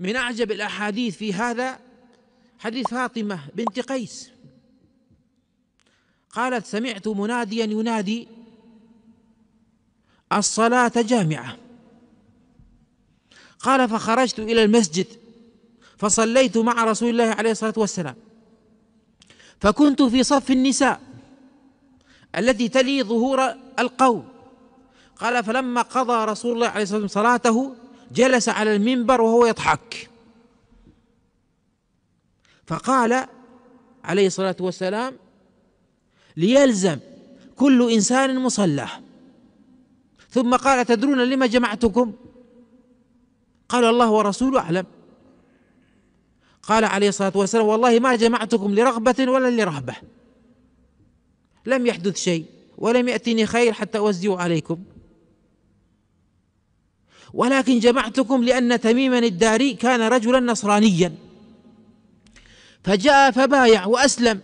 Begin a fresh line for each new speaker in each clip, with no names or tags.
من أعجب الأحاديث في هذا حديث فاطمة بنت قيس قالت سمعت مناديا ينادي الصلاة جامعة قال فخرجت إلى المسجد فصليت مع رسول الله عليه الصلاة والسلام فكنت في صف النساء التي تلي ظهور القوم قال فلما قضى رسول الله عليه الصلاة والسلام صلاته جلس على المنبر وهو يضحك فقال عليه الصلاه والسلام ليلزم كل انسان مصلاه ثم قال تدرون لما جمعتكم قال الله ورسوله اعلم قال عليه الصلاه والسلام والله ما جمعتكم لرغبه ولا لرهبه لم يحدث شيء ولم ياتني خير حتى اوزع عليكم ولكن جمعتكم لأن تميما الداري كان رجلا نصرانيا فجاء فبايع وأسلم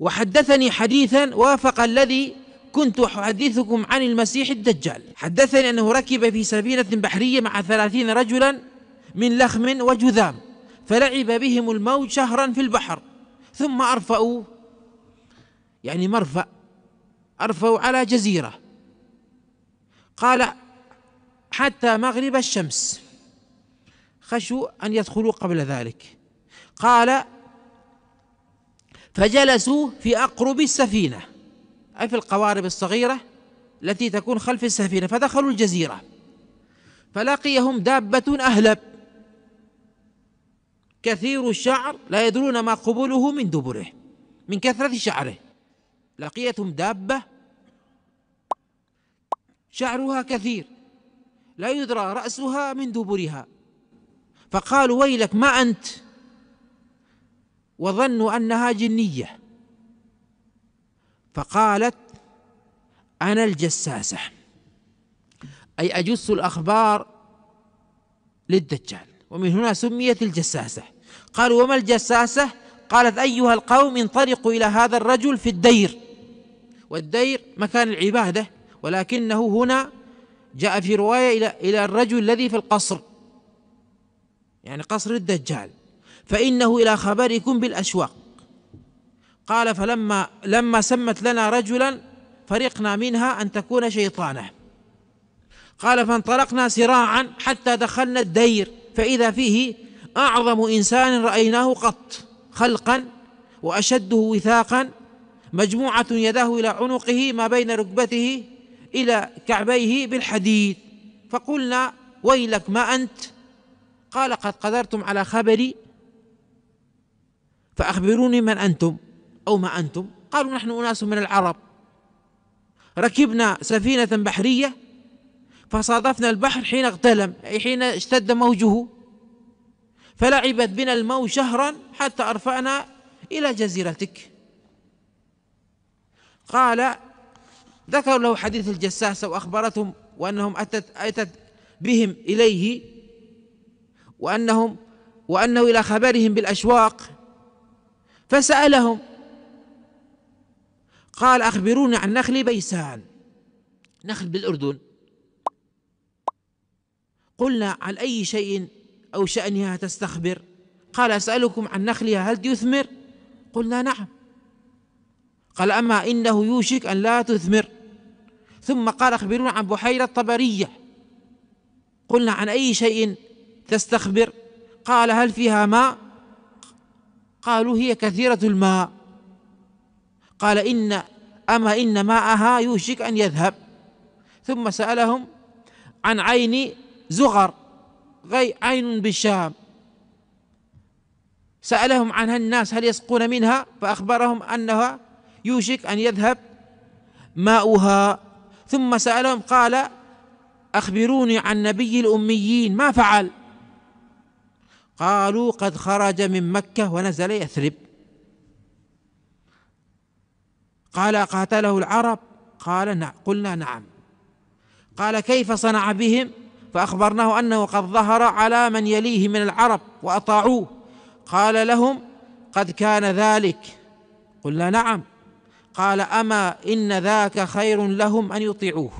وحدثني حديثا وافق الذي كنت أحدثكم عن المسيح الدجال حدثني أنه ركب في سفينة بحرية مع ثلاثين رجلا من لخم وجذام فلعب بهم الموج شهرا في البحر ثم أرفأوا يعني مرفأ أرفأوا على جزيرة قال حتى مغرب الشمس خشوا أن يدخلوا قبل ذلك قال فجلسوا في أقرب السفينة أي في القوارب الصغيرة التي تكون خلف السفينة فدخلوا الجزيرة فلقيهم دابة أهلب كثير الشعر لا يدرون ما قبله من دبره من كثرة شعره لقيتهم دابة شعرها كثير لا يدرى رأسها من دبرها فقالوا ويلك ما أنت وظنوا أنها جنية فقالت أنا الجساسة أي أجس الأخبار للدجال ومن هنا سميت الجساسة قالوا وما الجساسة قالت أيها القوم انطلقوا إلى هذا الرجل في الدير والدير مكان العبادة ولكنه هنا جاء في رواية إلى إلى الرجل الذي في القصر يعني قصر الدجال فإنه إلى خبركم بالأشواق قال فلما لما سمت لنا رجلا فرقنا منها أن تكون شيطانه قال فانطلقنا سراعا حتى دخلنا الدير فإذا فيه أعظم إنسان رأيناه قط خلقا وأشده وثاقا مجموعة يداه إلى عنقه ما بين ركبته إلى كعبيه بالحديد فقلنا ويلك ما أنت قال قد قدرتم على خبري فأخبروني من أنتم أو ما أنتم قالوا نحن أناس من العرب ركبنا سفينة بحرية فصادفنا البحر حين اغتلم أي حين اشتد موجه فلعبت بنا الموج شهرا حتى أرفعنا إلى جزيرتك قال ذكروا له حديث الجساسة وأخبرتهم وأنهم أتت أتت بهم إليه وأنهم وأنه إلى خبرهم بالأشواق فسألهم قال أخبروني عن نخل بيسان نخل بالأردن قلنا عن أي شيء أو شأنها تستخبر قال أسألكم عن نخلها هل تثمر قلنا نعم قال أما إنه يوشك أن لا تثمر ثم قال أخبرونا عن بحيرة طبرية قلنا عن أي شيء تستخبر قال هل فيها ماء قالوا هي كثيرة الماء قال إن أما إن ماءها يوشك أن يذهب ثم سألهم عن عين زغر غي عين بالشام سألهم عنها الناس هل يسقون منها فأخبرهم أنها يوشك أن يذهب ماؤها ثم سألهم قال أخبروني عن نبي الأميين ما فعل قالوا قد خرج من مكة ونزل يثرب قال قاتله العرب قال نعم قلنا نعم قال كيف صنع بهم فأخبرناه أنه قد ظهر على من يليه من العرب وأطاعوه قال لهم قد كان ذلك قلنا نعم قال أما إن ذاك خير لهم أن يطيعوه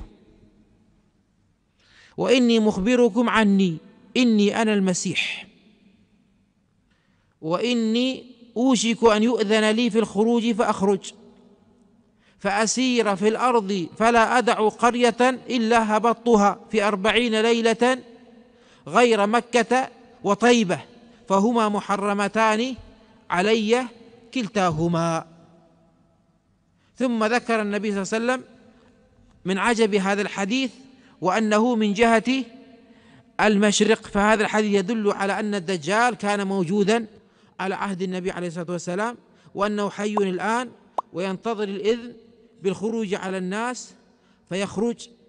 وإني مخبركم عني إني أنا المسيح وإني أوشك أن يؤذن لي في الخروج فأخرج فأسير في الأرض فلا أدع قرية إلا هبطتها في أربعين ليلة غير مكة وطيبة فهما محرمتان علي كلتاهما ثم ذكر النبي صلى الله عليه وسلم من عجب هذا الحديث وأنه من جهة المشرق فهذا الحديث يدل على أن الدجال كان موجودا على عهد النبي عليه الصلاة والسلام وأنه حي الآن وينتظر الإذن بالخروج على الناس فيخرج